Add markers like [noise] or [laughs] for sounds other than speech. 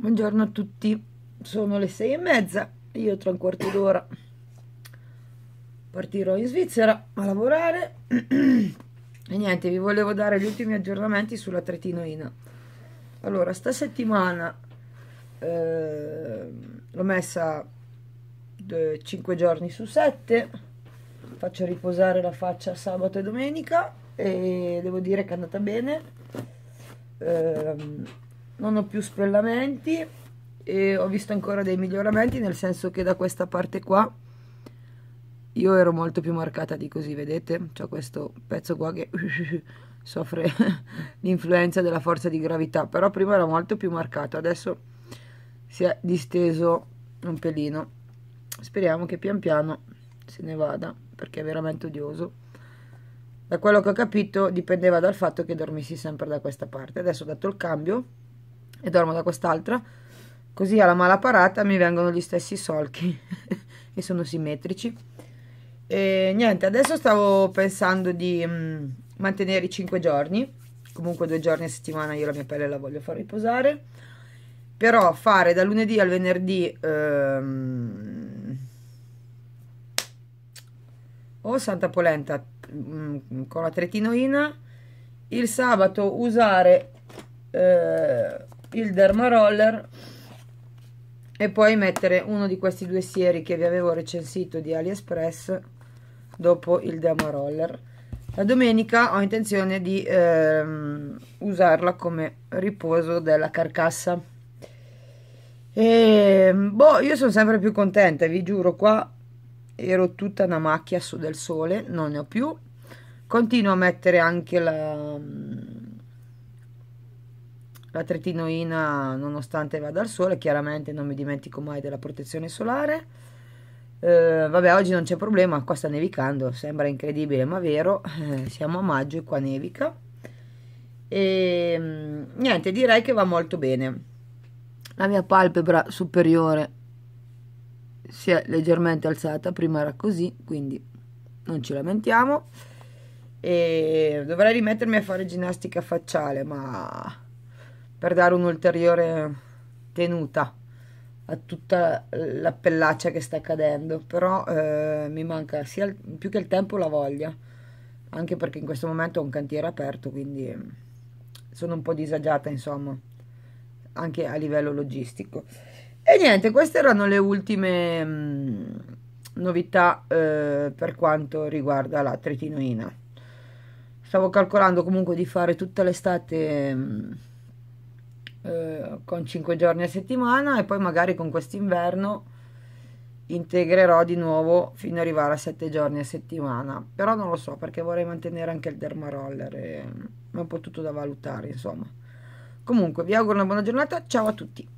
Buongiorno a tutti, sono le sei e mezza, io tra un quarto d'ora partirò in Svizzera a lavorare e niente, vi volevo dare gli ultimi aggiornamenti sulla tretinoina. Allora, sta settimana eh, l'ho messa 5 giorni su 7, faccio riposare la faccia sabato e domenica e devo dire che è andata bene. Eh, non ho più spellamenti e ho visto ancora dei miglioramenti nel senso che da questa parte qua io ero molto più marcata di così vedete c'è questo pezzo qua che [laughs] soffre [laughs] l'influenza della forza di gravità però prima era molto più marcato adesso si è disteso un pelino speriamo che pian piano se ne vada perché è veramente odioso da quello che ho capito dipendeva dal fatto che dormissi sempre da questa parte adesso ho dato il cambio e dormo da quest'altra, così alla mala parata mi vengono gli stessi solchi [laughs] e sono simmetrici. E niente, adesso stavo pensando di mh, mm, mantenere i 5 giorni, comunque due giorni a settimana io la mia pelle la voglio far riposare, però fare da lunedì al venerdì... Ehm... o oh, Santa Polenta mh, mm, con la tretinoina, il sabato usare eh, il derma roller e poi mettere uno di questi due sieri che vi avevo recensito di aliexpress dopo il derma roller la domenica ho intenzione di ehm, usarla come riposo della carcassa e ehm, boh io sono sempre più contenta vi giuro qua ero tutta una macchia su del sole non ne ho più continuo a mettere anche la la tretinoina nonostante vada al sole chiaramente non mi dimentico mai della protezione solare eh, vabbè oggi non c'è problema qua sta nevicando sembra incredibile ma vero eh, siamo a maggio e qua nevica e mm, niente direi che va molto bene la mia palpebra superiore si è leggermente alzata prima era così quindi non ci lamentiamo e dovrei rimettermi a fare ginnastica facciale ma per dare un'ulteriore tenuta a tutta la pellaccia che sta cadendo, però eh, mi manca sia il, più che il tempo la voglia, anche perché in questo momento ho un cantiere aperto, quindi mm, sono un po' disagiata, insomma, anche a livello logistico. E niente, queste erano le ultime mh, mm, novità eh, per quanto riguarda la tretinoina. Stavo calcolando comunque di fare tutta l'estate mh, mm, eh, con 5 giorni a settimana e poi magari con quest'inverno integrerò di nuovo fino ad arrivare a 7 giorni a settimana però non lo so perché vorrei mantenere anche il dermaroller e... è un po' tutto da valutare insomma comunque vi auguro una buona giornata ciao a tutti